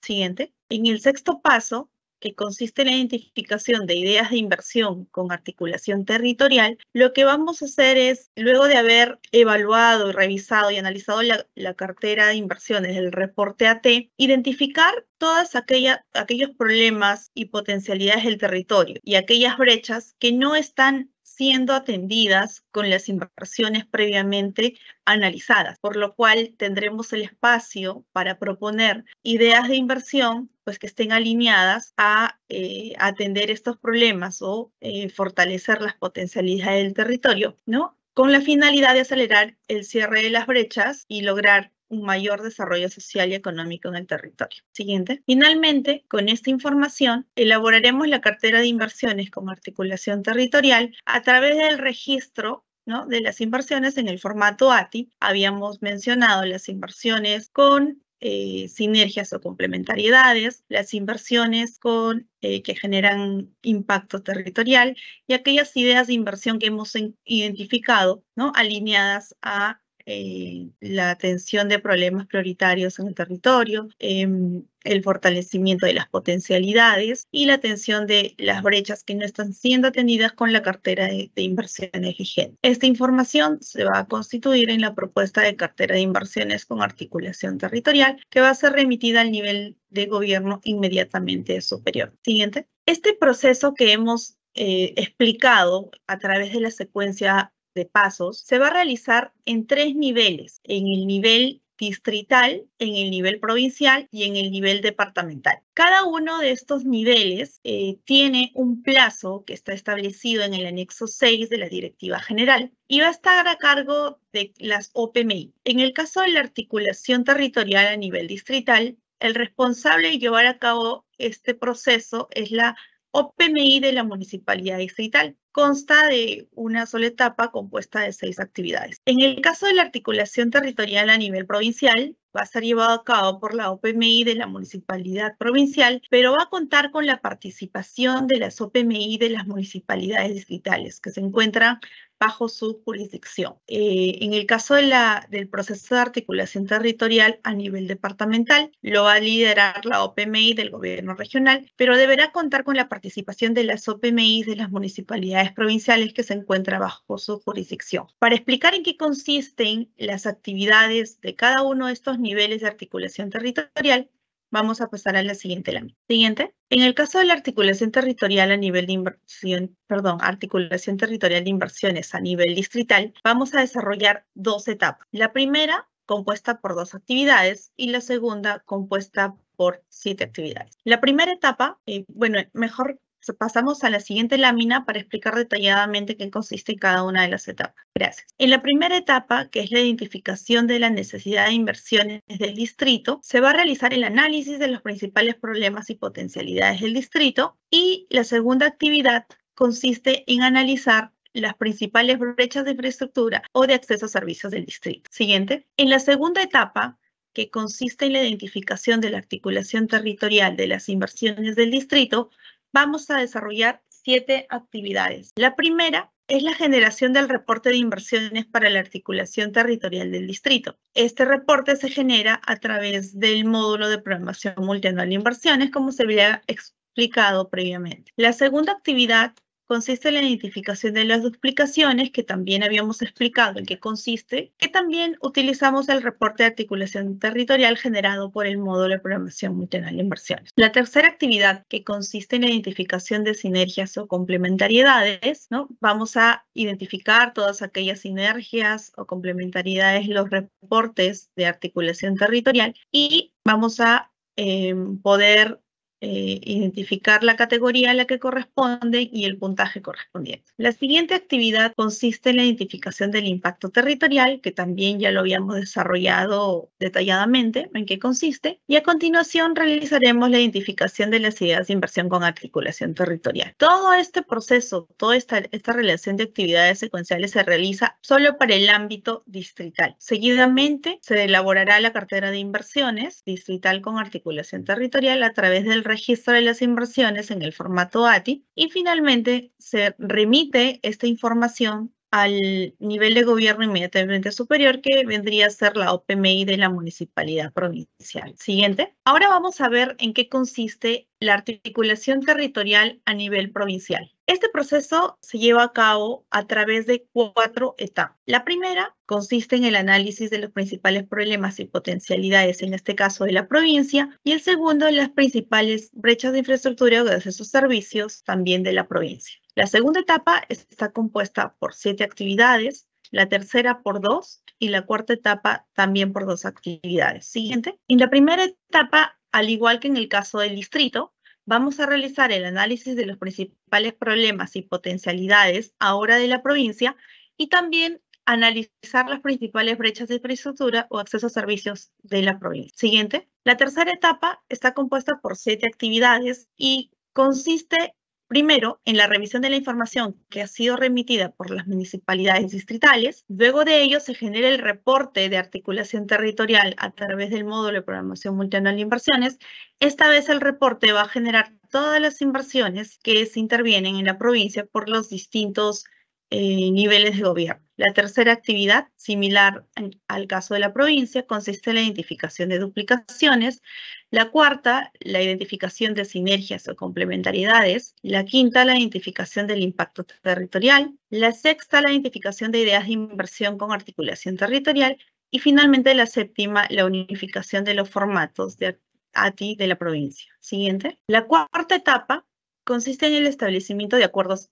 Siguiente. En el sexto paso, que consiste en la identificación de ideas de inversión con articulación territorial, lo que vamos a hacer es, luego de haber evaluado y revisado y analizado la, cartera de inversiones del reporte AT, identificar todos aquellos problemas y potencialidades del territorio y aquellas brechas que no están siendo atendidas con las inversiones previamente analizadas, por lo cual tendremos el espacio para proponer ideas de inversión pues que estén alineadas a eh, atender estos problemas o eh, fortalecer las potencialidades del territorio, ¿no? Con la finalidad de acelerar el cierre de las brechas y lograr un mayor desarrollo social y económico en el territorio. Siguiente. Finalmente, con esta información, elaboraremos la cartera de inversiones como articulación territorial a través del registro ¿no? de las inversiones en el formato ATI. Habíamos mencionado las inversiones con eh, sinergias o complementariedades, las inversiones con, eh, que generan impacto territorial y aquellas ideas de inversión que hemos identificado ¿no? alineadas a eh, la atención de problemas prioritarios en el territorio, em, el fortalecimiento de las potencialidades y la atención de las brechas que no están siendo atendidas con la cartera de, inversiones vigente. Esta información se va a constituir en la propuesta de cartera de inversiones con articulación territorial que va a ser remitida al nivel de gobierno inmediatamente superior. Siguiente. Este proceso que hemos eh, explicado a través de la secuencia de pasos se va a realizar en tres niveles, en el nivel distrital, en el nivel provincial y en el nivel departamental. Cada uno de estos niveles eh, tiene un plazo que está establecido en el anexo 6 de la Directiva General y va a estar a cargo de las OPMI. En el caso de la articulación territorial a nivel distrital, el responsable de llevar a cabo este proceso es la OPMI de la Municipalidad Distrital consta de una sola etapa compuesta de seis actividades. En el caso de la articulación territorial a nivel provincial, va a ser llevado a cabo por la OPMI de la Municipalidad Provincial, pero va a contar con la participación de las OPMI de las municipalidades distritales que se encuentran bajo su jurisdicción. Eh, en el caso de la, del proceso de articulación territorial a nivel departamental, lo va a liderar la OPMI del gobierno regional, pero deberá contar con la participación de las OPMI de las municipalidades provinciales que se encuentran bajo su jurisdicción. Para explicar en qué consisten las actividades de cada uno de estos niveles de articulación territorial, vamos a pasar a la siguiente lámina. Siguiente. En el caso de la articulación territorial a nivel de inversión, perdón, articulación territorial de inversiones a nivel distrital, vamos a desarrollar dos etapas. La primera compuesta por dos actividades y la segunda compuesta por siete actividades. La primera etapa, eh, bueno, mejor Pasamos a la siguiente lámina para explicar detalladamente qué consiste en cada una de las etapas. Gracias. En la primera etapa, que es la identificación de la necesidad de inversiones del distrito, se va a realizar el análisis de los principales problemas y potencialidades del distrito y la segunda actividad consiste en analizar las principales brechas de infraestructura o de acceso a servicios del distrito. Siguiente. En la segunda etapa, que consiste en la identificación de la articulación territorial de las inversiones del distrito, vamos a desarrollar siete actividades. La primera es la generación del reporte de inversiones para la articulación territorial del distrito. Este reporte se genera a través del módulo de programación multianual de inversiones, como se había explicado previamente. La segunda actividad consiste en la identificación de las duplicaciones, que también habíamos explicado en qué consiste, que también utilizamos el reporte de articulación territorial generado por el módulo de programación multinacional y inversiones. La tercera actividad, que consiste en la identificación de sinergias o complementariedades, ¿no? vamos a identificar todas aquellas sinergias o complementariedades, los reportes de articulación territorial y vamos a eh, poder eh, identificar la categoría a la que corresponde y el puntaje correspondiente. La siguiente actividad consiste en la identificación del impacto territorial, que también ya lo habíamos desarrollado detalladamente en qué consiste, y a continuación realizaremos la identificación de las ideas de inversión con articulación territorial. Todo este proceso, toda esta, esta relación de actividades secuenciales se realiza solo para el ámbito distrital. Seguidamente se elaborará la cartera de inversiones distrital con articulación territorial a través del registro de las inversiones en el formato ATI y finalmente se remite esta información al nivel de gobierno inmediatamente superior, que vendría a ser la OPMI de la municipalidad provincial. Siguiente. Ahora vamos a ver en qué consiste la articulación territorial a nivel provincial. Este proceso se lleva a cabo a través de cuatro etapas. La primera consiste en el análisis de los principales problemas y potencialidades, en este caso de la provincia, y el segundo en las principales brechas de infraestructura o de acceso a servicios también de la provincia. La segunda etapa está compuesta por siete actividades, la tercera por dos y la cuarta etapa también por dos actividades. Siguiente. En la primera etapa, al igual que en el caso del distrito, vamos a realizar el análisis de los principales problemas y potencialidades ahora de la provincia y también analizar las principales brechas de infraestructura o acceso a servicios de la provincia. Siguiente. La tercera etapa está compuesta por siete actividades y consiste Primero, en la revisión de la información que ha sido remitida por las municipalidades distritales. Luego de ello, se genera el reporte de articulación territorial a través del módulo de programación multianual de inversiones. Esta vez el reporte va a generar todas las inversiones que se intervienen en la provincia por los distintos eh, niveles de gobierno. La tercera actividad, similar al caso de la provincia, consiste en la identificación de duplicaciones. La cuarta, la identificación de sinergias o complementariedades. La quinta, la identificación del impacto territorial. La sexta, la identificación de ideas de inversión con articulación territorial. Y finalmente, la séptima, la unificación de los formatos de ATI de la provincia. Siguiente. La cuarta etapa consiste en el establecimiento de acuerdos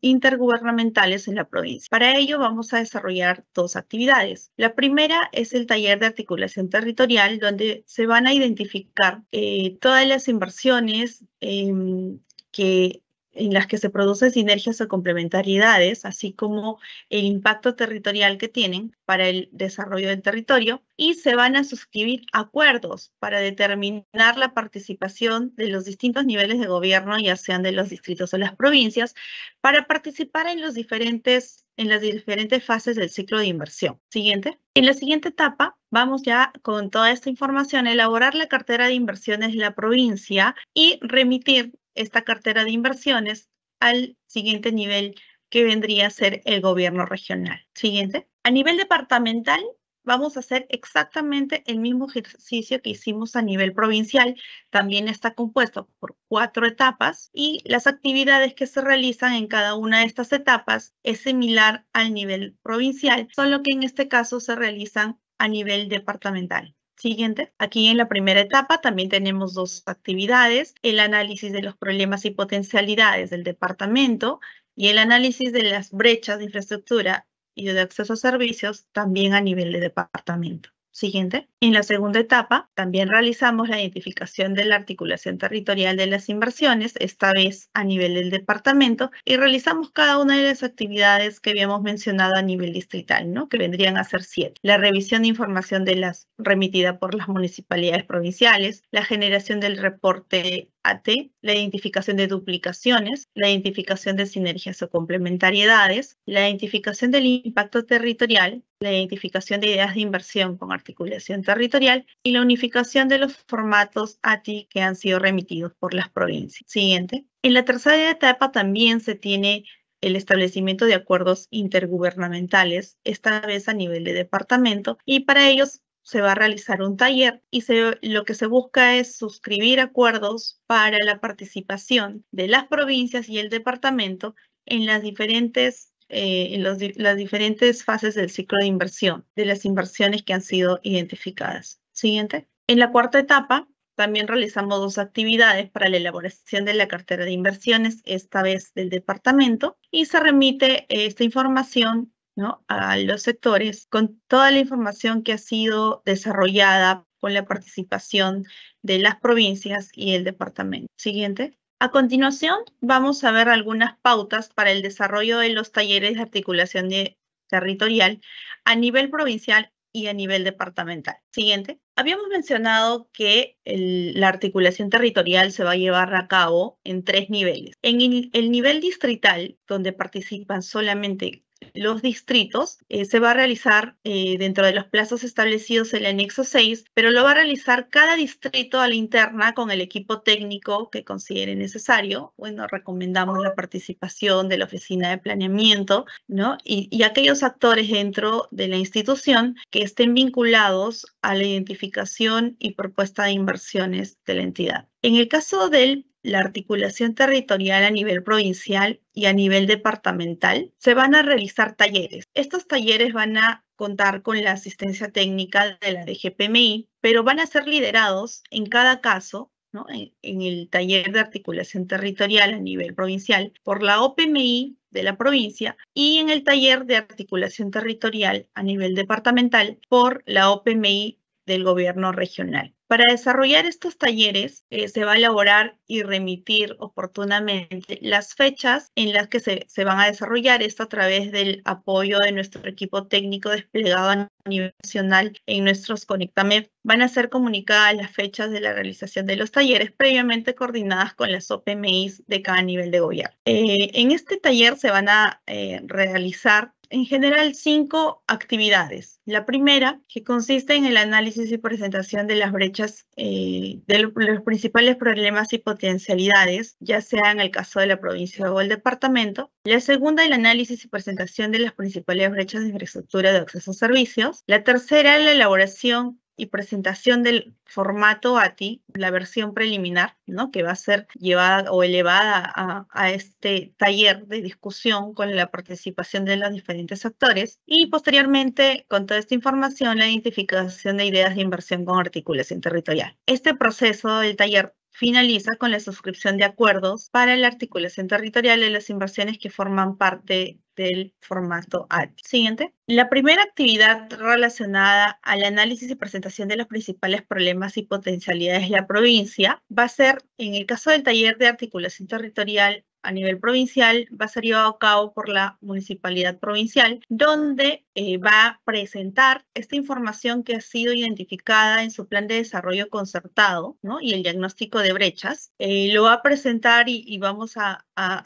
intergubernamentales en la provincia. Para ello vamos a desarrollar dos actividades. La primera es el taller de articulación territorial, donde se van a identificar eh, todas las inversiones em, que en las que se producen sinergias o complementariedades, así como el impacto territorial que tienen para el desarrollo del territorio, y se van a suscribir acuerdos para determinar la participación de los distintos niveles de gobierno, ya sean de los distritos o las provincias, para participar en los diferentes en las diferentes fases del ciclo de inversión. Siguiente. En la siguiente etapa vamos ya con toda esta información a elaborar la cartera de inversiones de la provincia y remitir esta cartera de inversiones al siguiente nivel que vendría a ser el gobierno regional. Siguiente. A nivel departamental, vamos a hacer exactamente el mismo ejercicio que hicimos a nivel provincial. También está compuesto por cuatro etapas y las actividades que se realizan en cada una de estas etapas es similar al nivel provincial, solo que en este caso se realizan a nivel departamental. Siguiente. Aquí en la primera etapa también tenemos dos actividades, el análisis de los problemas y potencialidades del departamento y el análisis de las brechas de infraestructura y de acceso a servicios también a nivel de departamento. Siguiente. En la segunda etapa, también realizamos la identificación de la articulación territorial de las inversiones, esta vez a nivel del departamento, y realizamos cada una de las actividades que habíamos mencionado a nivel distrital, ¿no? que vendrían a ser siete. La revisión de información de las remitida por las municipalidades provinciales, la generación del reporte AT, la identificación de duplicaciones, la identificación de sinergias o complementariedades, la identificación del impacto territorial, la identificación de ideas de inversión con articulación territorial y la unificación de los formatos ATI que han sido remitidos por las provincias. Siguiente. En la tercera etapa también se tiene el establecimiento de acuerdos intergubernamentales, esta vez a nivel de departamento, y para ellos se va a realizar un taller y lo que se busca es suscribir acuerdos para la participación de las provincias y el departamento en las diferentes, eh, las diferentes fases del ciclo de inversión, de las inversiones que han sido identificadas. Siguiente. En la cuarta etapa, también realizamos dos actividades para la elaboración de la cartera de inversiones, esta vez del departamento, y se remite esta información ¿no? a los sectores con toda la información que ha sido desarrollada con la participación de las provincias y el departamento. Siguiente. A continuación, vamos a ver algunas pautas para el desarrollo de los talleres de articulación territorial a nivel provincial y a nivel departamental. Siguiente. Habíamos mencionado que la articulación territorial se va a llevar a cabo en tres niveles. En el nivel distrital, donde participan solamente los distritos eh, se va a realizar eh, dentro de los plazos establecidos en el anexo 6, pero lo va a realizar cada distrito a la interna con el equipo técnico que considere necesario. Bueno, recomendamos la participación de la oficina de planeamiento, ¿no? y aquellos actores dentro de la institución que estén vinculados a la identificación y propuesta de inversiones de la entidad. En el caso del la articulación territorial a nivel provincial y a nivel departamental, se van a realizar talleres. Estos talleres van a contar con la asistencia técnica de la DGPMI, pero van a ser liderados en cada caso en, en el taller de articulación territorial a nivel provincial por la OPMI de la provincia y en el taller de articulación territorial a nivel departamental por la OPMI del gobierno regional. Para desarrollar estos talleres eh, se va a elaborar y remitir oportunamente las fechas en las que se, van a desarrollar, esto a través del apoyo de nuestro equipo técnico desplegado a nivel nacional en nuestros Conectame. Van a ser comunicadas las fechas de la realización de los talleres previamente coordinadas con las OPMIs de cada nivel de gobierno. Eh, en este taller se van a eh, realizar en general cinco actividades. La primera, que consiste en el análisis y presentación de las brechas eh, de los principales problemas y potencialidades, ya sea en el caso de la provincia o el departamento. La segunda, el análisis y presentación de las principales brechas de infraestructura de acceso a servicios. La tercera, la elaboración y presentación del formato ATI, la versión preliminar, ¿no? que va a ser llevada o elevada a, a, este taller de discusión con la participación de los diferentes actores y posteriormente con toda esta información la identificación de ideas de inversión con articulación territorial. Este proceso del taller finaliza con la suscripción de acuerdos para la articulación territorial de las inversiones que forman parte del formato ATI. Siguiente. La primera actividad relacionada al análisis y presentación de los principales problemas y potencialidades de la provincia va a ser, en el caso del taller de articulación territorial, a nivel provincial va a ser llevado a cabo por la municipalidad provincial, donde eh, va a presentar esta información que ha sido identificada en su plan de desarrollo concertado y el diagnóstico de brechas. Eh, lo va a presentar y, vamos a,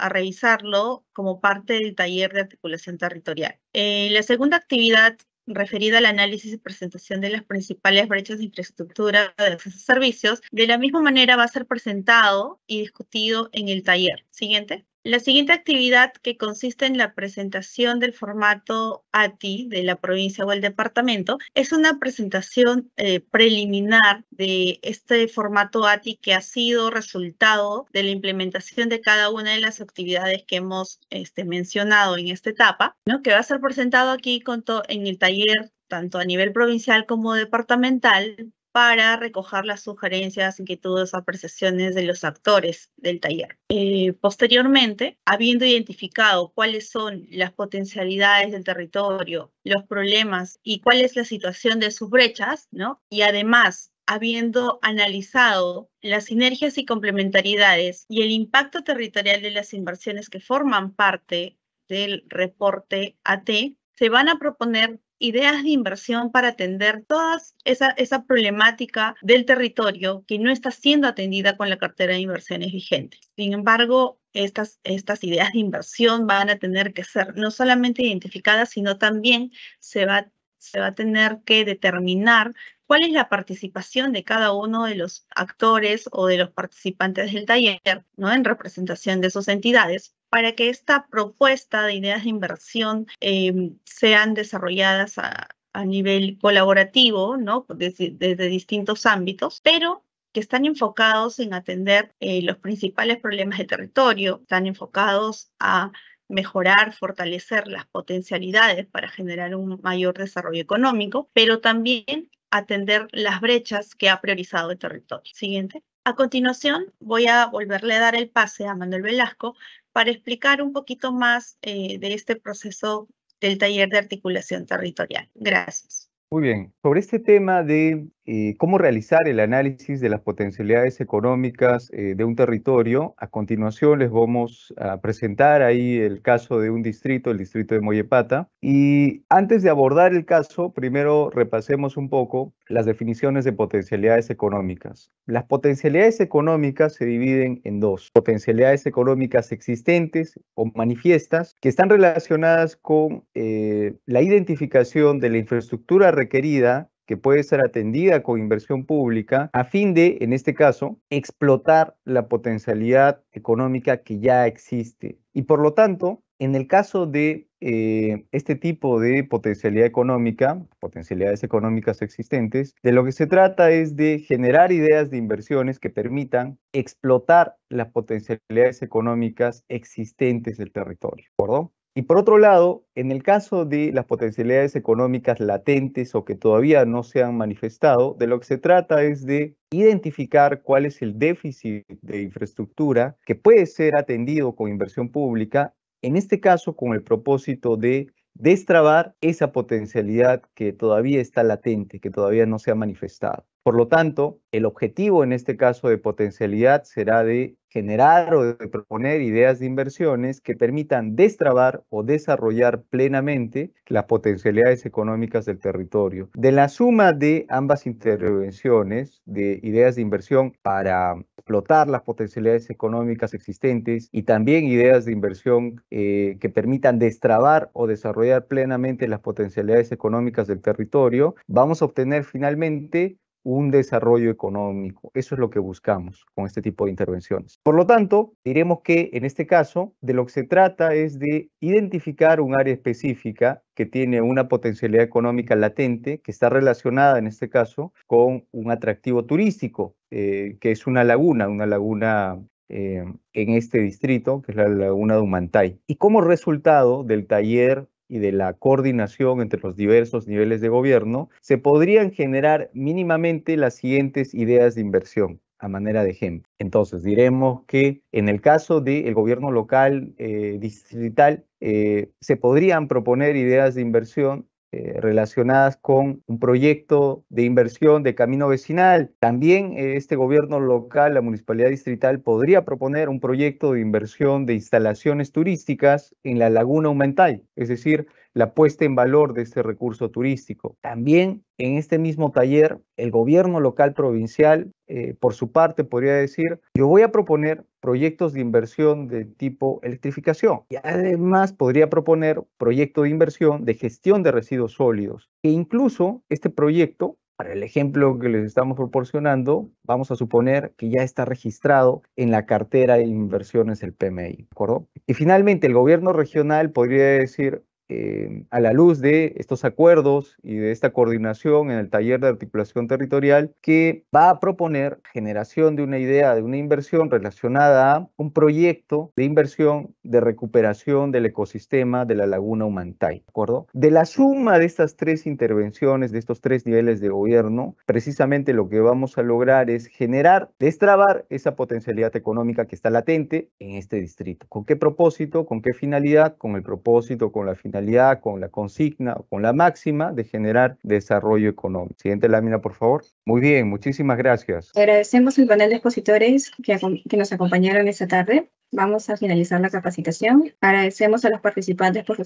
revisarlo como parte del taller de articulación territorial. Eh, la segunda actividad referida al análisis y presentación de las principales brechas de infraestructura de los servicios, de la misma manera va a ser presentado y discutido en el taller. Siguiente. La siguiente actividad que consiste en la presentación del formato ATI de la provincia o el departamento es una presentación eh, preliminar de este formato ATI que ha sido resultado de la implementación de cada una de las actividades que hemos este, mencionado en esta etapa, ¿no? que va a ser presentado aquí en el taller tanto a nivel provincial como departamental para recoger las sugerencias, inquietudes, apreciaciones de los actores del taller. Eh, posteriormente, habiendo identificado cuáles son las potencialidades del territorio, los problemas y cuál es la situación de sus brechas, ¿no? Y además, habiendo analizado las sinergias y complementariedades y el impacto territorial de las inversiones que forman parte del reporte AT, se van a proponer ideas de inversión para atender toda esa, esa problemática del territorio que no está siendo atendida con la cartera de inversiones vigente. Sin embargo, estas, estas ideas de inversión van a tener que ser no solamente identificadas, sino también se va, se va a tener que determinar cuál es la participación de cada uno de los actores o de los participantes del taller, ¿no? En representación de sus entidades para que esta propuesta de ideas de inversión em, sean desarrolladas a, nivel colaborativo, ¿no? Desde, distintos ámbitos, pero que están enfocados en atender eh, los principales problemas de territorio, están enfocados a mejorar, fortalecer las potencialidades para generar un mayor desarrollo económico, pero también atender las brechas que ha priorizado el territorio. Siguiente. A continuación, voy a volverle a dar el pase a Manuel Velasco para explicar un poquito más eh, de este proceso del taller de articulación territorial. Gracias. Muy bien. Sobre este tema de eh, cómo realizar el análisis de las potencialidades económicas eh, de un territorio. A continuación les vamos a presentar ahí el caso de un distrito, el distrito de Moyepata. Y antes de abordar el caso, primero repasemos un poco las definiciones de potencialidades económicas. Las potencialidades económicas se dividen en dos. Potencialidades económicas existentes o manifiestas que están relacionadas con eh, la identificación de la infraestructura requerida que puede ser atendida con inversión pública a fin de, en este caso, explotar la potencialidad económica que ya existe. Y por lo tanto, en el caso de eh, este tipo de potencialidad económica, potencialidades económicas existentes, de lo que se trata es de generar ideas de inversiones que permitan explotar las potencialidades económicas existentes del territorio. ¿Perdón? Y por otro lado, en el caso de las potencialidades económicas latentes o que todavía no se han manifestado, de lo que se trata es de identificar cuál es el déficit de infraestructura que puede ser atendido con inversión pública, en este caso con el propósito de destrabar esa potencialidad que todavía está latente, que todavía no se ha manifestado. Por lo tanto, el objetivo en este caso de potencialidad será de generar o de proponer ideas de inversiones que permitan destrabar o desarrollar plenamente las potencialidades económicas del territorio. De la suma de ambas intervenciones de ideas de inversión para explotar las potencialidades económicas existentes y también ideas de inversión eh, que permitan destrabar o desarrollar plenamente las potencialidades económicas del territorio, vamos a obtener finalmente un desarrollo económico. Eso es lo que buscamos con este tipo de intervenciones. Por lo tanto, diremos que en este caso de lo que se trata es de identificar un área específica que tiene una potencialidad económica latente, que está relacionada en este caso con un atractivo turístico, eh, que es una laguna, una laguna eh, en este distrito, que es la laguna de Humantay. Y como resultado del taller y de la coordinación entre los diversos niveles de gobierno, se podrían generar mínimamente las siguientes ideas de inversión a manera de ejemplo. Entonces, diremos que en el caso del gobierno local eh, distrital, eh, se podrían proponer ideas de inversión eh, relacionadas con un proyecto de inversión de camino vecinal. También eh, este gobierno local, la municipalidad distrital, podría proponer un proyecto de inversión de instalaciones turísticas en la laguna Humental, es decir, la puesta en valor de este recurso turístico. También en este mismo taller, el gobierno local provincial, eh, por su parte, podría decir, yo voy a proponer proyectos de inversión de tipo electrificación y además podría proponer proyecto de inversión de gestión de residuos sólidos. E incluso este proyecto para el ejemplo que les estamos proporcionando, vamos a suponer que ya está registrado en la cartera de inversiones del PMI, ¿de acuerdo? Y finalmente, el gobierno regional podría decir, eh, a la luz de estos acuerdos y de esta coordinación en el taller de articulación territorial que va a proponer generación de una idea de una inversión relacionada a un proyecto de inversión de recuperación del ecosistema de la laguna Humantay, ¿de acuerdo? De la suma de estas tres intervenciones, de estos tres niveles de gobierno, precisamente lo que vamos a lograr es generar, destrabar esa potencialidad económica que está latente en este distrito. ¿Con qué propósito? ¿Con qué finalidad? Con el propósito, con la finalidad con la consigna con la máxima de generar desarrollo económico. Siguiente lámina, por favor. Muy bien, muchísimas gracias. Agradecemos el panel de expositores que, nos acompañaron esta tarde. Vamos a finalizar la capacitación. Agradecemos a los participantes por su,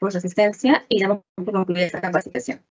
por su asistencia y damos por concluida esta capacitación.